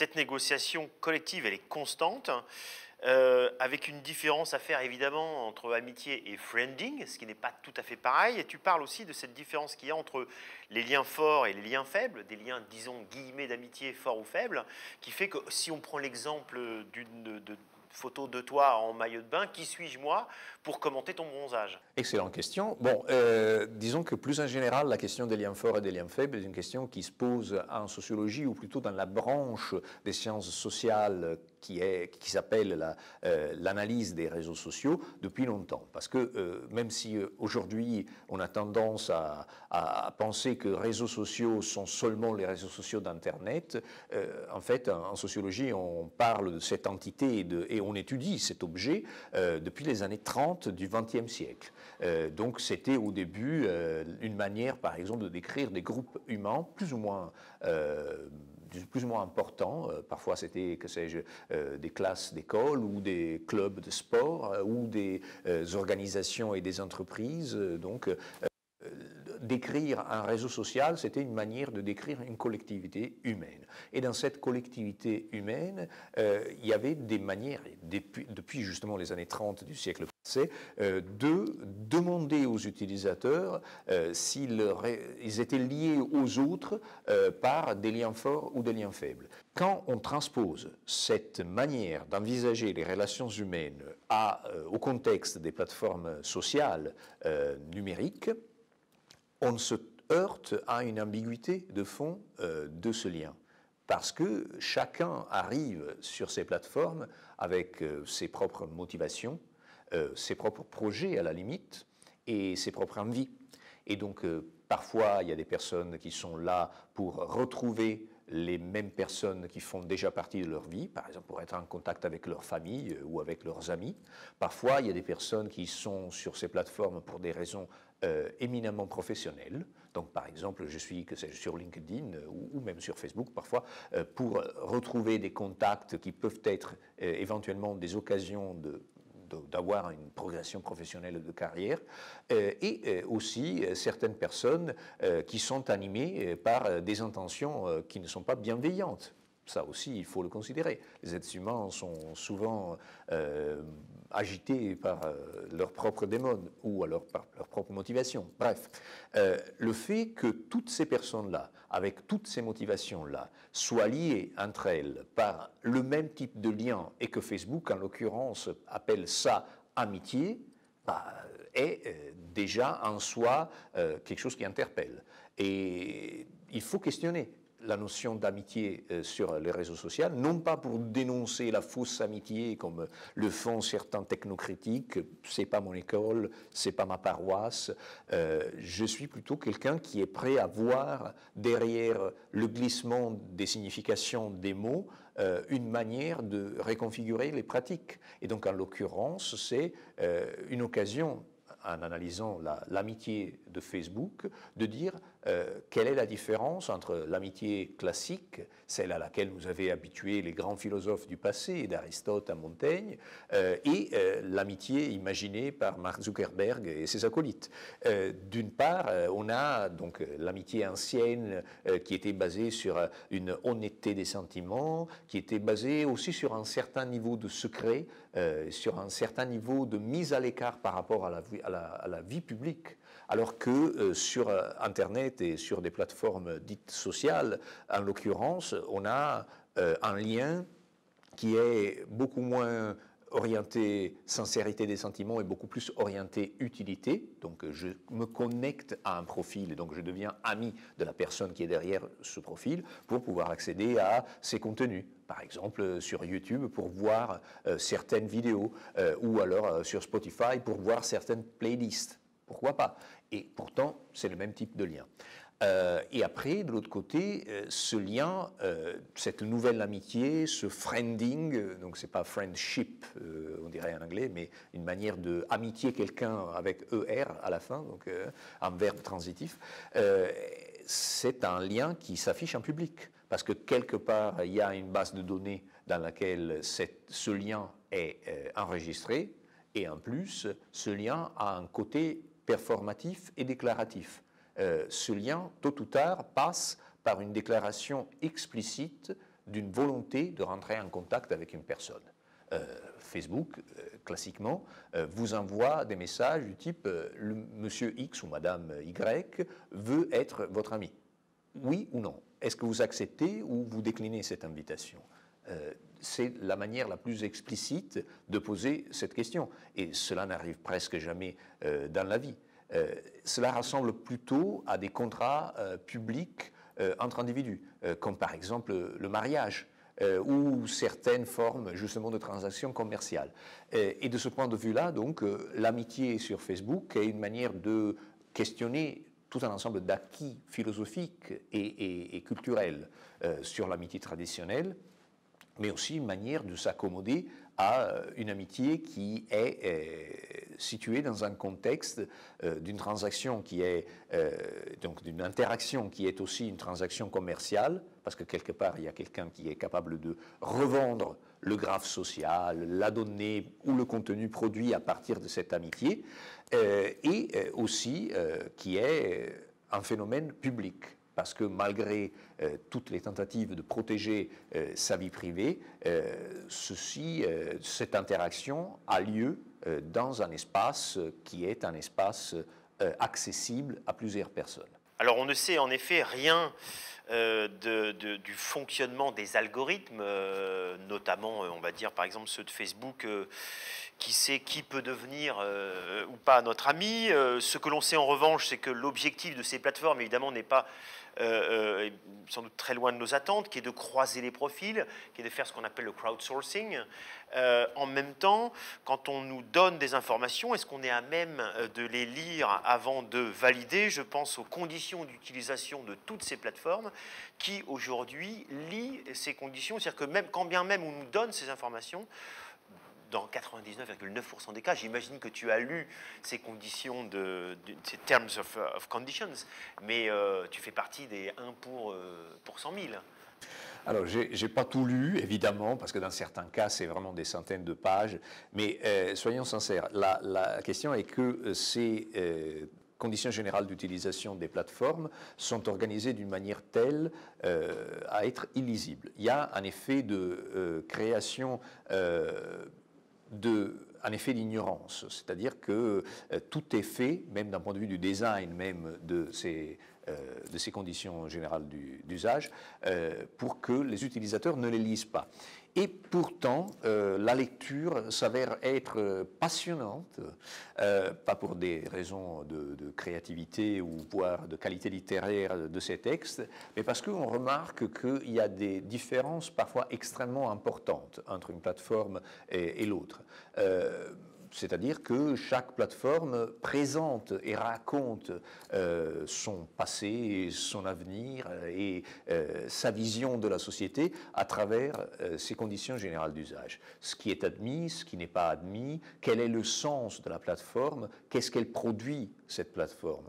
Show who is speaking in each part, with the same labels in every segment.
Speaker 1: Cette négociation collective, elle est constante. Euh, avec une différence à faire évidemment entre amitié et friending, ce qui n'est pas tout à fait pareil. Et tu parles aussi de cette différence qui y a entre les liens forts et les liens faibles, des liens, disons, guillemets d'amitié forts ou faibles, qui fait que si on prend l'exemple d'une photo de toi en maillot de bain, qui suis-je moi pour commenter ton bronzage
Speaker 2: Excellente question. Bon, euh, disons que plus en général, la question des liens forts et des liens faibles est une question qui se pose en sociologie ou plutôt dans la branche des sciences sociales qui, est, qui s'appelle la, euh, l'analyse des réseaux sociaux depuis longtemps. Parce que euh, même si aujourd'hui on a tendance à, penser que réseaux sociaux sont seulement les réseaux sociaux d'Internet, en fait en, sociologie on parle de cette entité et on étudie cet objet depuis les années 30 du du XXe siècle. Euh, donc c'était au début euh, une manière, par exemple, de décrire des groupes humains plus ou moins euh, plus ou moins importants. parfois, c'était, que sais-je, des classes d'école ou des clubs de sport ou des organisations et des entreprises. donc, décrire un réseau social, c'était une manière de décrire une collectivité humaine. Et dans cette collectivité humaine, euh, il y avait des manières, depuis, justement les années 30 du siècle passé, euh, de demander aux utilisateurs euh, s'ils étaient liés aux autres par des liens forts ou des liens faibles. Quand on transpose cette manière d'envisager les relations humaines au contexte des plateformes sociales numériques, on se heurte à une ambiguïté de fond euh, de ce lien. Parce que chacun arrive sur ces plateformes avec euh, ses propres motivations, euh, ses propres projets à la limite et ses propres envies. Et donc parfois il y a des personnes qui sont là pour retrouver les mêmes personnes qui font déjà partie de leur vie, par exemple pour être en contact avec leur famille ou avec leurs amis. Parfois, il y a des personnes qui sont sur ces plateformes pour des raisons euh, éminemment professionnels. Donc, par exemple, je suis que sur LinkedIn euh, ou, même sur Facebook parfois euh, pour retrouver des contacts qui peuvent être éventuellement des occasions d'avoir une progression professionnelle de carrière, et aussi certaines personnes qui sont animées par des intentions qui ne sont pas bienveillantes. Ça aussi, il faut le considérer. Les êtres humains sont souvent euh, agités par euh, leur propre démon ou alors par leur propre motivation. Bref, euh, le fait que toutes ces personnes-là, avec toutes ces motivations-là, soient liées entre elles par le même type de lien et que Facebook, en l'occurrence, appelle ça amitié, bah, est déjà en soi quelque chose qui interpelle. Et il faut questionner la notion d'amitié euh, sur les réseaux sociaux, non pas pour dénoncer la fausse amitié comme le font certains technocritiques, c'est pas mon école, c'est pas ma paroisse, euh, je suis plutôt quelqu'un qui est prêt à voir derrière le glissement des significations des mots euh, une manière de reconfigurer les pratiques. Et donc en l'occurrence, c'est une occasion en analysant l'amitié de Facebook, de dire euh, quelle est la différence entre l'amitié classique, celle à laquelle nous avaient habitué les grands philosophes du passé, d'Aristote à Montaigne, euh, et euh, l'amitié imaginée par Mark Zuckerberg et ses acolytes. D'une part, on a donc l'amitié ancienne qui était basée sur une honnêteté des sentiments, qui était basée aussi sur un certain niveau de secret, sur un certain niveau de mise à l'écart par rapport à la vie publique alors que euh, sur euh, Internet et sur des plateformes dites sociales, en l'occurrence, on a euh, un lien qui est beaucoup moins orienté sincérité des sentiments et beaucoup plus orienté utilité. Donc je me connecte à un profil et donc je deviens ami de la personne qui est derrière ce profil pour pouvoir accéder à ses contenus. Par exemple sur YouTube pour voir certaines vidéos ou alors sur Spotify pour voir certaines playlists. Pourquoi pas Et pourtant, c'est le même type de lien. Euh, et après, de l'autre côté, euh, ce lien, euh, cette nouvelle amitié, ce friending, donc c'est pas friendship, on dirait en anglais, mais une manière de amitié quelqu'un avec er à la fin, donc un verbe transitif. c'est un lien qui s'affiche en public, parce que quelque part, il y a une base de données dans laquelle ce lien est enregistré, et en plus, ce lien a un côté performatif et déclaratif. Euh, ce lien, tôt ou tard, passe par une déclaration explicite d'une volonté de rentrer en contact avec une personne. Euh, Facebook, euh, classiquement, vous envoie des messages du type Monsieur X ou Madame Y veut être votre ami. Oui ou non Est-ce que vous acceptez ou vous déclinez cette invitation c'est la manière la plus explicite de poser cette question. Et cela n'arrive presque jamais euh, dans la vie. Euh, cela ressemble plutôt à des contrats euh, publics entre individus, comme par exemple le mariage. ou certaines formes justement de transactions commerciales. et de ce point de vue-là, donc, l'amitié sur Facebook est une manière de questionner tout un ensemble d'acquis philosophiques et, culturels sur l'amitié traditionnelle mais aussi une manière de s'accommoder à euh, une amitié qui est euh, située dans un contexte euh, d'une transaction qui est, donc d'une interaction qui est aussi une transaction commerciale, parce que quelque part, il y a quelqu'un qui est capable de revendre le graphe social, la donnée ou le contenu produit à partir de cette amitié, et aussi qui est un phénomène public parce que malgré euh, toutes les tentatives de protéger euh, sa vie privée, euh, ceci, cette interaction a lieu dans un espace qui est un espace accessible à plusieurs personnes.
Speaker 1: Alors on ne sait en effet rien du fonctionnement des algorithmes, notamment, on va dire par exemple ceux de Facebook qui sait qui peut devenir euh, ou pas notre ami. Euh, ce que l'on sait en revanche, c'est que l'objectif de ces plateformes, évidemment, n'est pas euh, sans doute très loin de nos attentes, qui est de croiser les profils, qui est de faire ce qu'on appelle le crowdsourcing. en même temps, quand on nous donne des informations, est-ce qu'on est à même de les lire avant de valider Je pense aux conditions d'utilisation de toutes ces plateformes qui, aujourd'hui, lient ces conditions. C'est-à-dire que même quand bien même on nous donne ces informations, dans 99,9% des cas. J'imagine que tu as lu ces conditions, de, ces terms of, conditions, mais euh, tu fais partie des 1 pour, euh, pour 100 000.
Speaker 2: Alors, je n'ai pas tout lu, évidemment, parce que dans certains cas, c'est vraiment des centaines de pages. Mais euh, soyons sincères, la, question est que ces conditions générales d'utilisation des plateformes sont organisées d'une manière telle à être illisibles. Il y a un effet de création de un effet d'ignorance, c'est-à-dire que euh, tout est fait, même d'un point de vue du design même de ces euh, de ces conditions générales d'usage euh, pour que les utilisateurs ne les lisent pas. Et pourtant, euh, la lecture s'avère être passionnante, pas pour des raisons de, créativité ou voire de qualité littéraire de ces textes, mais parce qu'on remarque qu'il y a des différences parfois extrêmement importantes entre une plateforme et, l'autre. C'est-à-dire que chaque plateforme présente et raconte euh, son passé, son avenir euh, et euh, sa vision de la société à travers ses conditions générales d'usage. Ce qui est admis, ce qui n'est pas admis, quel est le sens de la plateforme, qu'est-ce qu'elle produit, cette plateforme.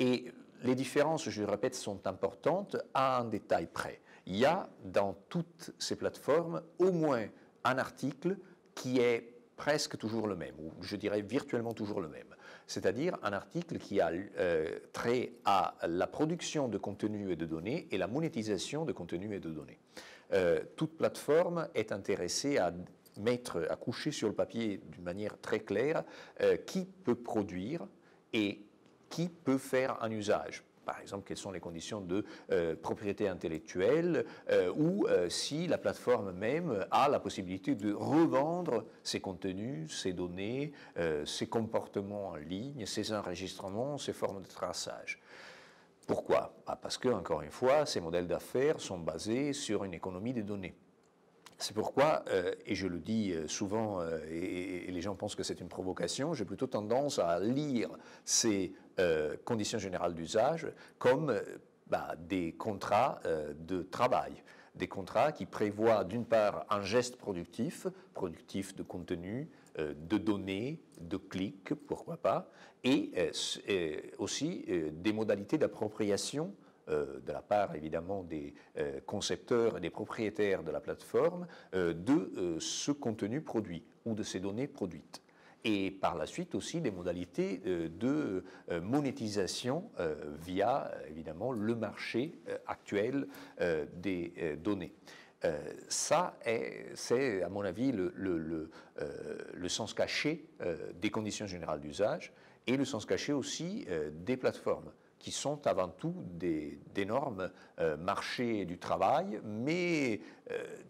Speaker 2: Et les différences, je le répète, sont importantes à un détail près. Il y a dans toutes ces plateformes au moins un article qui est presque toujours le même, ou je dirais virtuellement toujours le même, c'est-à-dire un article qui a euh, trait à la production de contenu et de données et la monétisation de contenu et de données. Euh, toute plateforme est intéressée à mettre, à coucher sur le papier d'une manière très claire euh, qui peut produire et qui peut faire un usage par exemple quelles sont les conditions de euh, propriété intellectuelle euh, ou euh, si la plateforme même a la possibilité de revendre ses contenus, ses données, ses comportements en ligne, ses enregistrements, ses formes de traçage. Pourquoi ah, Parce que, encore une fois, ces modèles d'affaires sont basés sur une économie des données. C'est pourquoi, et je le dis souvent, et, et, les gens pensent que c'est une provocation, j'ai plutôt tendance à lire ces euh, conditions générales d'usage comme euh, bah, des contrats euh, de travail des contrats qui prévoient d'une part un geste productif, productif de contenu, de données, de clics, pourquoi pas, et, aussi des modalités d'appropriation de la part évidemment des concepteurs et des propriétaires de la plateforme de ce contenu produit ou de ces données produites et par la suite aussi des modalités euh, de euh, monétisation euh, via évidemment le marché actuel des données. ça, c'est à mon avis le, sens caché des conditions générales d'usage et le sens caché aussi des plateformes qui sont avant tout d'énormes marchés du travail, mais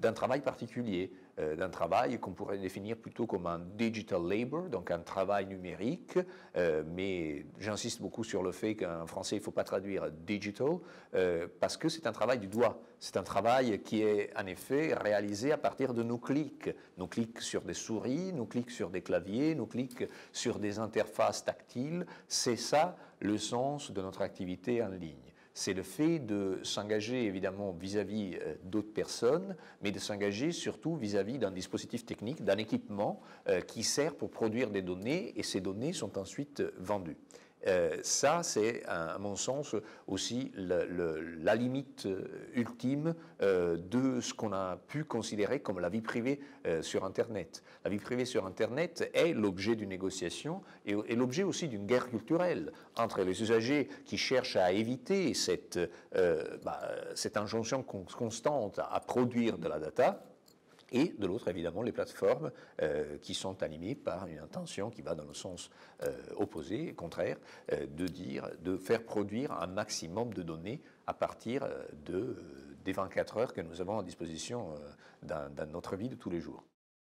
Speaker 2: d'un travail particulier. Euh, d'un travail qu'on pourrait définir plutôt comme un digital labor, donc un travail numérique, euh, mais j'insiste beaucoup sur le fait qu'en français, il ne faut pas traduire digital, euh, parce que c'est un travail du doigt. C'est un travail qui est en effet réalisé à partir de nos clics. Nos clics sur des souris, nos clics sur des claviers, nos clics sur des interfaces tactiles. C'est ça le sens de notre activité en ligne c'est le fait de s'engager évidemment vis-à-vis euh, d'autres personnes, mais de s'engager surtout vis-à-vis d'un dispositif technique, d'un équipement euh, qui sert pour produire des données et ces données sont ensuite euh, vendues. Euh, ça, c'est, à mon sens, aussi la limite euh, ultime euh, de ce qu'on a pu considérer comme la vie privée sur Internet. La vie privée sur Internet est l'objet d'une négociation et, l'objet aussi d'une guerre culturelle entre les usagers qui cherchent à éviter cette, bah, cette injonction constante à produire de la data et de l'autre, évidemment, les plateformes euh, qui sont animées par une intention qui va dans le sens euh, opposé, contraire, euh, de dire, de faire produire un maximum de données à partir de, des 24 heures que nous avons à disposition dans notre vie de tous les jours.